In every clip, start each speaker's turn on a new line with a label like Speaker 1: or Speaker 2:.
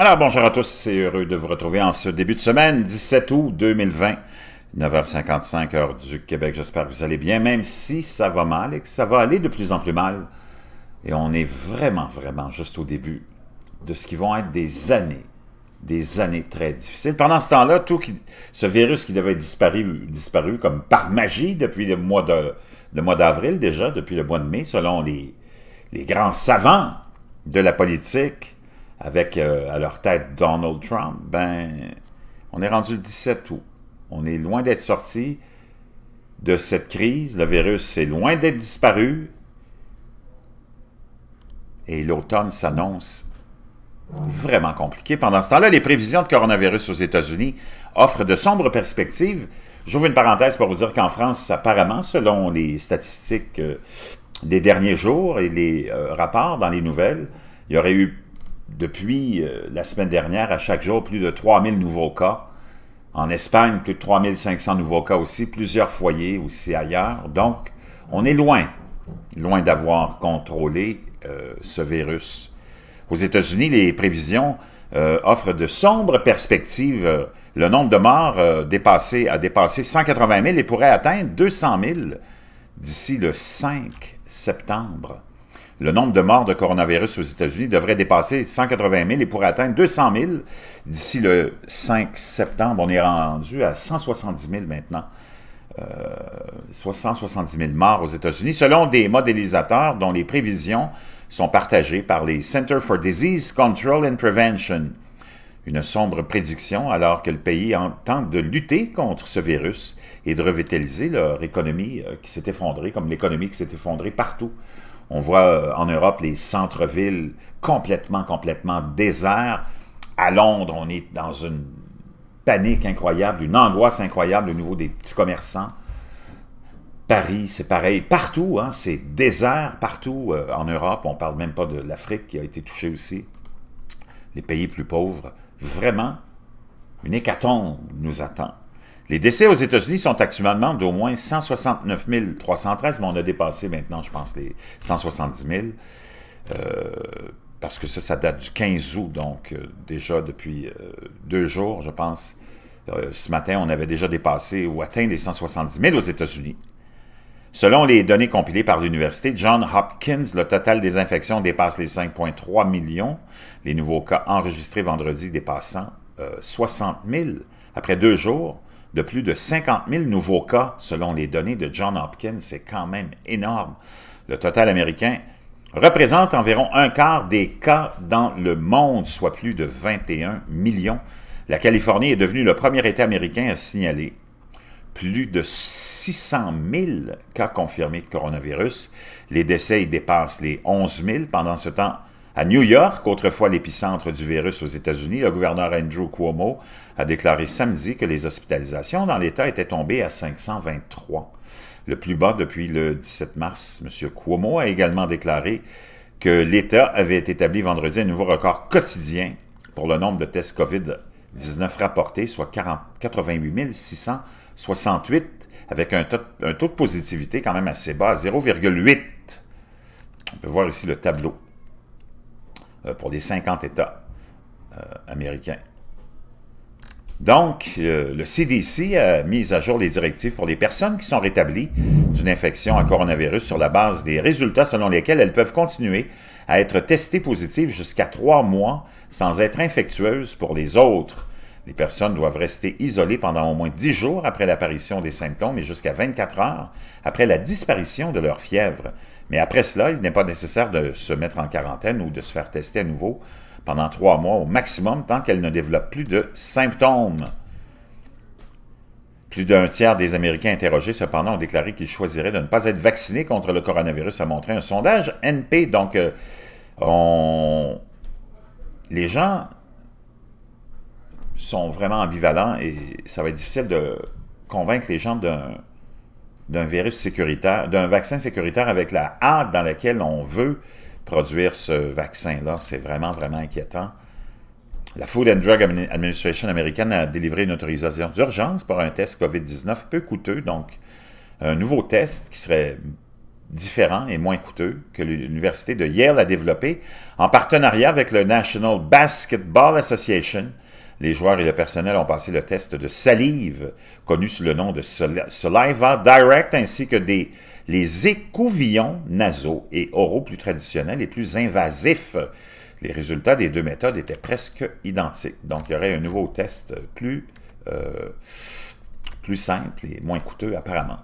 Speaker 1: Alors bonjour à tous, c'est heureux de vous retrouver en ce début de semaine, 17 août 2020, 9h55 heure du Québec. J'espère que vous allez bien, même si ça va mal et que ça va aller de plus en plus mal. Et on est vraiment, vraiment juste au début de ce qui vont être des années, des années très difficiles. Pendant ce temps-là, tout ce virus qui devait être disparu, disparu comme par magie depuis le mois de, le mois d'avril déjà, depuis le mois de mai, selon les, les grands savants de la politique, avec euh, à leur tête Donald Trump, ben, on est rendu le 17 août. On est loin d'être sorti de cette crise. Le virus est loin d'être disparu. Et l'automne s'annonce vraiment compliqué. Pendant ce temps-là, les prévisions de coronavirus aux États-Unis offrent de sombres perspectives. J'ouvre une parenthèse pour vous dire qu'en France, apparemment, selon les statistiques euh, des derniers jours et les euh, rapports dans les nouvelles, il y aurait eu depuis euh, la semaine dernière, à chaque jour, plus de 3000 nouveaux cas. En Espagne, plus de 3500 nouveaux cas aussi, plusieurs foyers aussi ailleurs. Donc, on est loin, loin d'avoir contrôlé euh, ce virus. Aux États-Unis, les prévisions euh, offrent de sombres perspectives. Le nombre de morts dépassé, a dépassé 180 000 et pourrait atteindre 200 000 d'ici le 5 septembre. Le nombre de morts de coronavirus aux États-Unis devrait dépasser 180 000 et pourrait atteindre 200 000 d'ici le 5 septembre. On est rendu à 170 000 maintenant. 170 euh, 000 morts aux États-Unis, selon des modélisateurs dont les prévisions sont partagées par les Center for Disease Control and Prevention. Une sombre prédiction alors que le pays tente de lutter contre ce virus et de revitaliser leur économie euh, qui s'est effondrée, comme l'économie qui s'est effondrée partout on voit euh, en Europe les centres-villes complètement, complètement déserts. À Londres, on est dans une panique incroyable, une angoisse incroyable au niveau des petits commerçants. Paris, c'est pareil. Partout, hein, c'est désert partout euh, en Europe. On ne parle même pas de l'Afrique qui a été touchée aussi. Les pays plus pauvres. Vraiment, une hécatombe nous attend. Les décès aux États-Unis sont actuellement d'au moins 169 313, mais on a dépassé maintenant, je pense, les 170 000. Euh, parce que ça, ça date du 15 août, donc euh, déjà depuis euh, deux jours, je pense. ce matin, on avait déjà dépassé ou atteint les 170 000 aux États-Unis. Selon les données compilées par l'université John Hopkins, le total des infections dépasse les 5,3 millions. Les nouveaux cas enregistrés vendredi dépassant 60 000 après deux jours de plus de 50 000 nouveaux cas, selon les données de John Hopkins. C'est quand même énorme. Le total américain représente environ un quart des cas dans le monde, soit plus de 21 millions. La Californie est devenue le premier État américain à signaler plus de 600 000 cas confirmés de coronavirus. Les décès dépassent les 11 000. Pendant ce temps, à New York, autrefois l'épicentre du virus aux États-Unis, le gouverneur Andrew Cuomo a déclaré samedi que les hospitalisations dans l'État étaient tombées à 523, le plus bas depuis le 17 mars. M. Cuomo a également déclaré que l'État avait établi vendredi un nouveau record quotidien pour le nombre de tests COVID-19 rapportés, soit 88 668, avec un un taux de positivité quand même assez bas, 0,8. On peut voir ici le tableau. Euh, pour les 50 États euh, américains. Donc, euh, le CDC a mis à jour les directives pour les personnes qui sont rétablies d'une infection à coronavirus sur la base des résultats selon lesquels elles peuvent continuer à être testées positives jusqu'à trois mois sans être infectueuses pour les autres. Les personnes doivent rester isolées pendant au moins 10 jours après l'apparition des symptômes et jusqu'à 24 heures après la disparition de leur fièvre. Mais après cela, il n'est pas nécessaire de se mettre en quarantaine ou de se faire tester à nouveau pendant trois mois au maximum tant qu'elles ne développent plus de symptômes. Plus d'un tiers des Américains interrogés, cependant, ont déclaré qu'ils choisiraient de ne pas être vaccinés contre le coronavirus, a montré un sondage NP. Donc, euh, les gens sont vraiment ambivalents et ça va être difficile de convaincre les gens d'un virus sécuritaire, d'un vaccin sécuritaire avec la hâte dans laquelle on veut produire ce vaccin-là. C'est vraiment, vraiment inquiétant. La Food and Drug Administration américaine a délivré une autorisation d'urgence pour un test COVID-19 peu coûteux, donc un nouveau test qui serait différent et moins coûteux que l'université de Yale a développé en partenariat avec le National Basketball Association, les joueurs et le personnel ont passé le test de salive, connu sous le nom de saliva direct, ainsi que des, les écouvillons nasaux et oraux plus traditionnels et plus invasifs. Les résultats des deux méthodes étaient presque identiques. Donc, il y aurait un nouveau test plus, euh, plus simple et moins coûteux apparemment.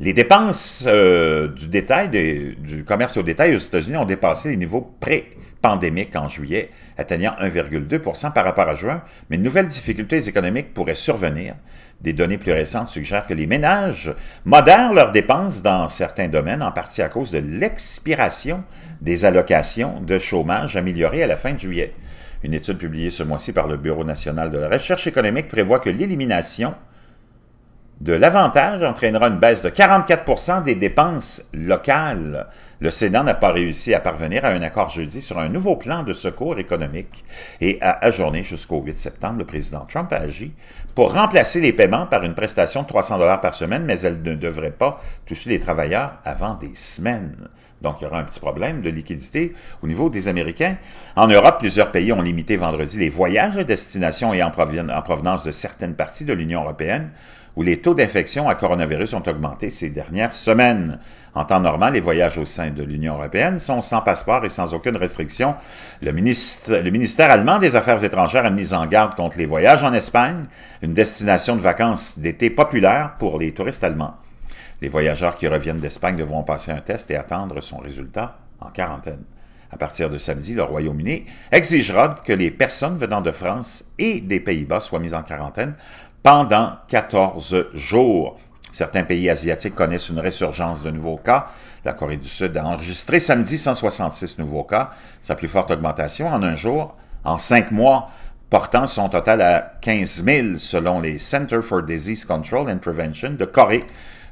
Speaker 1: Les dépenses euh, du détail, du commerce au détail aux États-Unis ont dépassé les niveaux pré pandémique en juillet, atteignant 1,2 par rapport à juin, mais de nouvelles difficultés économiques pourraient survenir. Des données plus récentes suggèrent que les ménages modèrent leurs dépenses dans certains domaines, en partie à cause de l'expiration des allocations de chômage améliorées à la fin de juillet. Une étude publiée ce mois-ci par le Bureau national de la recherche économique prévoit que l'élimination de l'avantage entraînera une baisse de 44 des dépenses locales. Le Sénat n'a pas réussi à parvenir à un accord jeudi sur un nouveau plan de secours économique et a ajourné jusqu'au 8 septembre. Le président Trump a agi pour remplacer les paiements par une prestation de 300 dollars par semaine, mais elle ne devrait pas toucher les travailleurs avant des semaines. Donc, il y aura un petit problème de liquidité au niveau des Américains. En Europe, plusieurs pays ont limité vendredi les voyages à destination et en provenance de certaines parties de l'Union européenne où les taux d'infection à coronavirus ont augmenté ces dernières semaines. En temps normal, les voyages au sein de l'Union européenne sont sans passeport et sans aucune restriction. Le, le ministère allemand des Affaires étrangères a mis en garde contre les voyages en Espagne, une destination de vacances d'été populaire pour les touristes allemands. Les voyageurs qui reviennent d'Espagne devront passer un test et attendre son résultat en quarantaine. À partir de samedi, le Royaume-Uni exigera que les personnes venant de France et des Pays-Bas soient mises en quarantaine pendant 14 jours. Certains pays asiatiques connaissent une résurgence de nouveaux cas. La Corée du Sud a enregistré samedi 166 nouveaux cas, sa plus forte augmentation en un jour, en cinq mois, portant son total à 15 000 selon les Center for Disease Control and Prevention de Corée.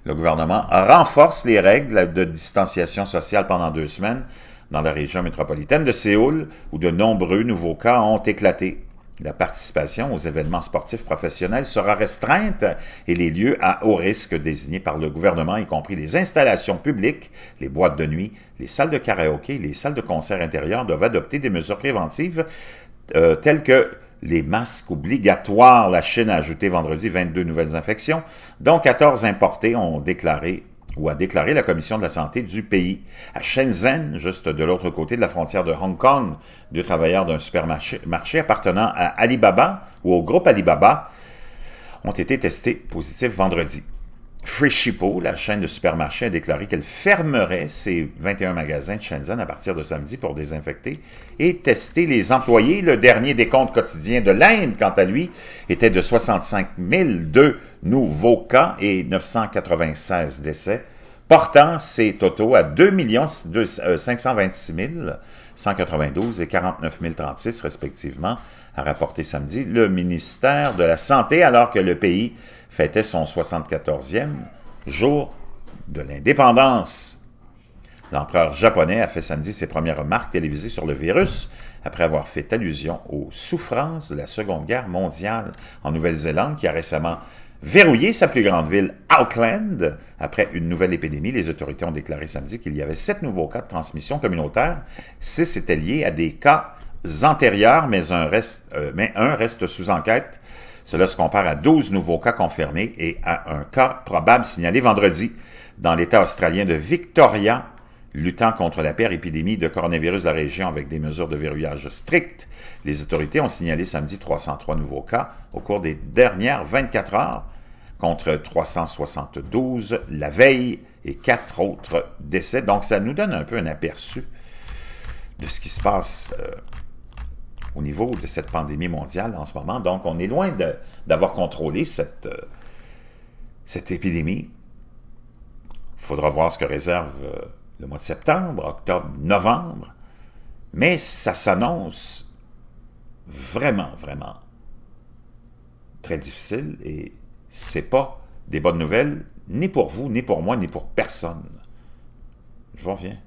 Speaker 1: Le gouvernement renforce les règles de distanciation sociale pendant deux semaines dans la région métropolitaine de Séoul, où de nombreux nouveaux cas ont éclaté. La participation aux événements sportifs professionnels sera restreinte et les lieux à haut risque désignés par le gouvernement, y compris les installations publiques, les boîtes de nuit, les salles de karaoké, les salles de concert intérieures, doivent adopter des mesures préventives euh, telles que les masques obligatoires. La Chine a ajouté vendredi 22 nouvelles infections, dont 14 importées ont déclaré ou a déclaré la commission de la santé du pays. À Shenzhen, juste de l'autre côté de la frontière de Hong Kong, deux travailleurs d'un supermarché appartenant à Alibaba ou au groupe Alibaba ont été testés positifs vendredi. Frischipo, la chaîne de supermarchés, a déclaré qu'elle fermerait ses 21 magasins de Shenzhen à partir de samedi pour désinfecter et tester les employés. Le dernier décompte quotidien de l'Inde, quant à lui, était de 65 deux nouveaux cas et 996 décès, portant ses totaux à 2 526 192 et 49 036 respectivement a rapporté samedi le ministère de la Santé, alors que le pays fêtait son 74e jour de l'indépendance. L'empereur japonais a fait samedi ses premières remarques télévisées sur le virus après avoir fait allusion aux souffrances de la Seconde Guerre mondiale en Nouvelle-Zélande qui a récemment verrouillé sa plus grande ville, Auckland. Après une nouvelle épidémie, les autorités ont déclaré samedi qu'il y avait sept nouveaux cas de transmission communautaire. Six étaient liés à des cas antérieures, mais un reste, euh, mais un reste sous enquête. Cela se compare à 12 nouveaux cas confirmés et à un cas probable signalé vendredi dans l'État australien de Victoria, luttant contre la pire épidémie de coronavirus de la région avec des mesures de verrouillage strictes. Les autorités ont signalé samedi 303 nouveaux cas au cours des dernières 24 heures contre 372 la veille et quatre autres décès. Donc ça nous donne un peu un aperçu de ce qui se passe euh, au niveau de cette pandémie mondiale en ce moment. Donc, on est loin d'avoir contrôlé cette, euh, cette épidémie. Il faudra voir ce que réserve euh, le mois de septembre, octobre, novembre. Mais ça s'annonce vraiment, vraiment très difficile et c'est pas des bonnes nouvelles, ni pour vous, ni pour moi, ni pour personne. Je reviens.